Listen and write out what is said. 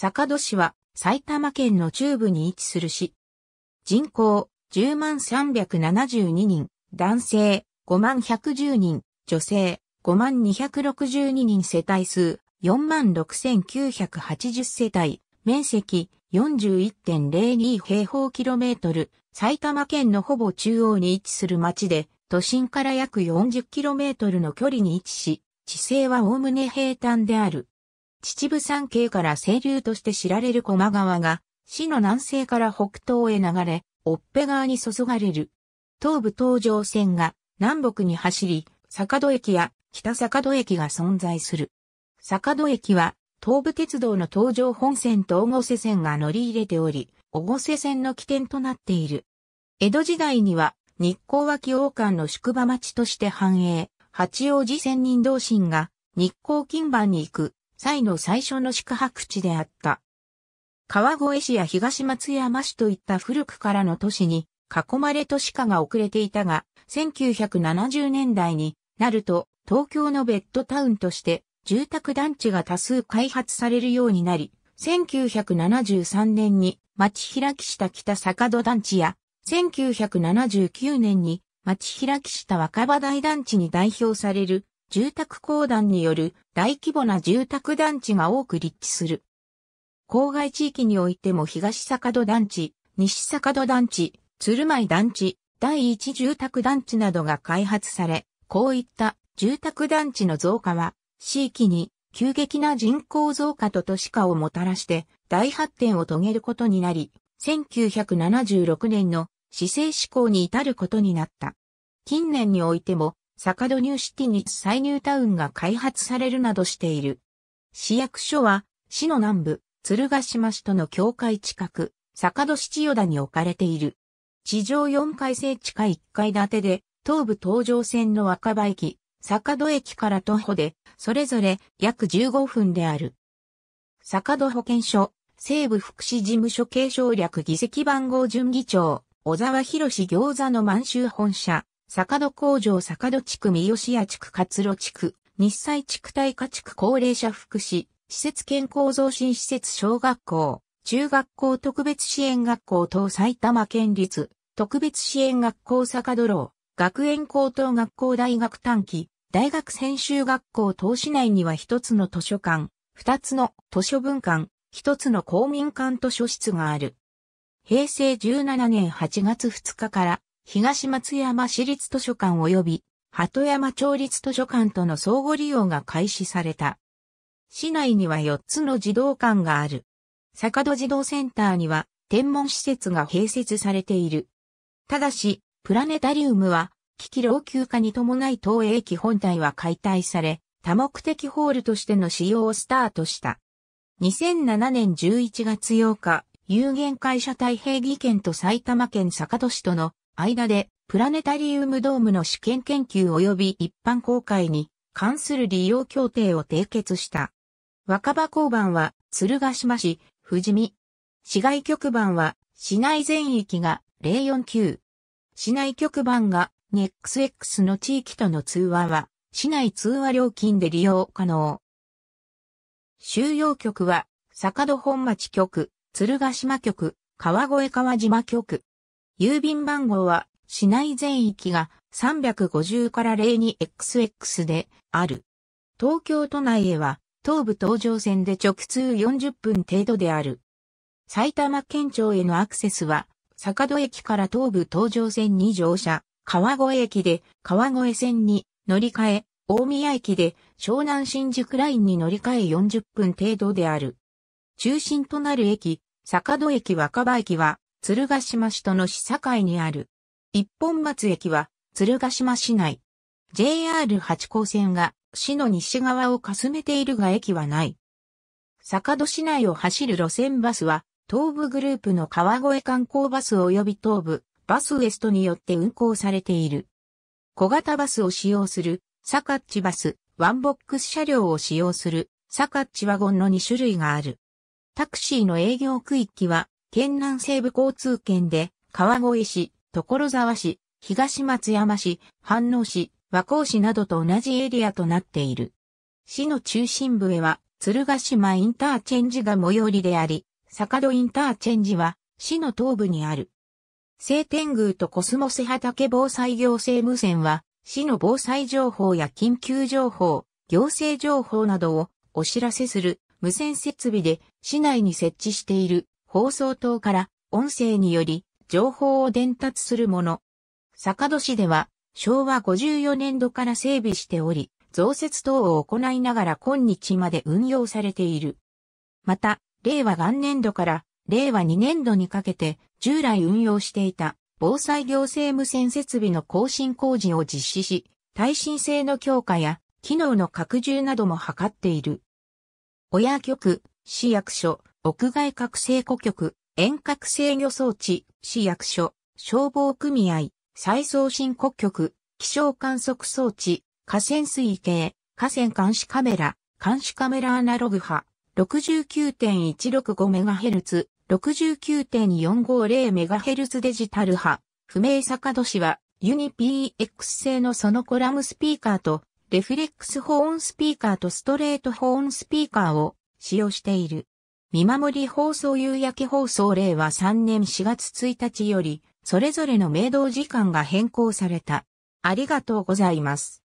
坂戸市は埼玉県の中部に位置する市。人口10万372人、男性5万110人、女性5万262人世帯数4万6980世帯、面積41.02平方キロメートル、埼玉県のほぼ中央に位置する町で、都心から約40キロメートルの距離に位置し、地勢は概ね平坦である。秩父山系から清流として知られる駒川が、市の南西から北東へ流れ、オッペ川に注がれる。東武東上線が南北に走り、坂戸駅や北坂戸駅が存在する。坂戸駅は東武鉄道の東上本線と小越線が乗り入れており、小越線の起点となっている。江戸時代には日光脇王冠の宿場町として繁栄、八王子仙人同心が日光金番に行く際の最初の宿泊地であった。川越市や東松山市といった古くからの都市に囲まれ都市化が遅れていたが、1970年代になると東京のベッドタウンとして住宅団地が多数開発されるようになり、1973年に町開きした北坂戸団地や、1979年に町開きした若葉台団地に代表される住宅公団による大規模な住宅団地が多く立地する。郊外地域においても東坂戸団地、西坂戸団地、鶴舞団地、第一住宅団地などが開発され、こういった住宅団地の増加は、地域に急激な人口増加と都市化をもたらして大発展を遂げることになり、1976年の市政施行に至ることになった。近年においても坂戸ニューシティに再入タウンが開発されるなどしている。市役所は、市の南部、鶴ヶ島市との境界近く、坂戸市千代田に置かれている。地上4階制地下1階建てで、東武東上線の若葉駅、坂戸駅から徒歩で、それぞれ約15分である。坂戸保健所、西部福祉事務所継承略議席番号準議長、小沢博士餃子の満州本社、坂戸工場坂戸地区三好屋地区勝路地区、日西地区大価地区高齢者福祉、施設健康増進施設小学校、中学校特別支援学校等埼玉県立、特別支援学校坂戸楼、学園高等学校大学短期、大学専修学校等市内には一つの図書館、二つの図書文館、一つの公民館図書室がある。平成17年8月2日から東松山市立図書館及び鳩山町立図書館との相互利用が開始された。市内には4つの児童館がある。坂戸児童センターには天文施設が併設されている。ただし、プラネタリウムは、機器老朽化に伴い東映機本体は解体され、多目的ホールとしての使用をスタートした。2007年11月8日、有限会社太平義県と埼玉県坂戸市との間でプラネタリウムドームの試験研究及び一般公開に関する利用協定を締結した。若葉交番は鶴ヶ島市、富士見。市外局番は市内全域が049。市内局番が NEXX の地域との通話は市内通話料金で利用可能。収容局は坂戸本町局、鶴ヶ島局、川越川島局。郵便番号は市内全域が350から 02XX である。東京都内へは東武東上線で直通40分程度である。埼玉県庁へのアクセスは坂戸駅から東武東上線に乗車、川越駅で川越線に乗り換え、大宮駅で湘南新宿ラインに乗り換え40分程度である。中心となる駅、坂戸駅若葉駅は鶴ヶ島市との市境にある。一本松駅は、鶴ヶ島市内。JR 八高線が、市の西側をかすめているが駅はない。坂戸市内を走る路線バスは、東部グループの川越観光バス及び東部、バスウエストによって運行されている。小型バスを使用する、サカッチバス、ワンボックス車両を使用する、サカッチワゴンの2種類がある。タクシーの営業区域は、県南西部交通圏で、川越市、所沢市、東松山市、飯能市、和光市などと同じエリアとなっている。市の中心部へは、鶴ヶ島インターチェンジが最寄りであり、坂戸インターチェンジは、市の東部にある。西天宮とコスモス畑防災行政無線は、市の防災情報や緊急情報、行政情報などをお知らせする無線設備で市内に設置している放送塔から音声により情報を伝達するもの。坂戸市では昭和54年度から整備しており、増設等を行いながら今日まで運用されている。また、令和元年度から令和2年度にかけて従来運用していた防災行政無線設備の更新工事を実施し、耐震性の強化や機能の拡充なども図っている。親局、市役所、屋外覚醒庫局、遠隔制御装置、市役所、消防組合、再送信庫局、気象観測装置、河川水系、河川監視カメラ、監視カメラアナログ波、69.165MHz、69.450MHz デジタル波、不明坂戸市は、ユニ PX 製のそのコラムスピーカーと、レフレックス保温スピーカーとストレート保温スピーカーを使用している。見守り放送夕焼け放送令和3年4月1日より、それぞれの明動時間が変更された。ありがとうございます。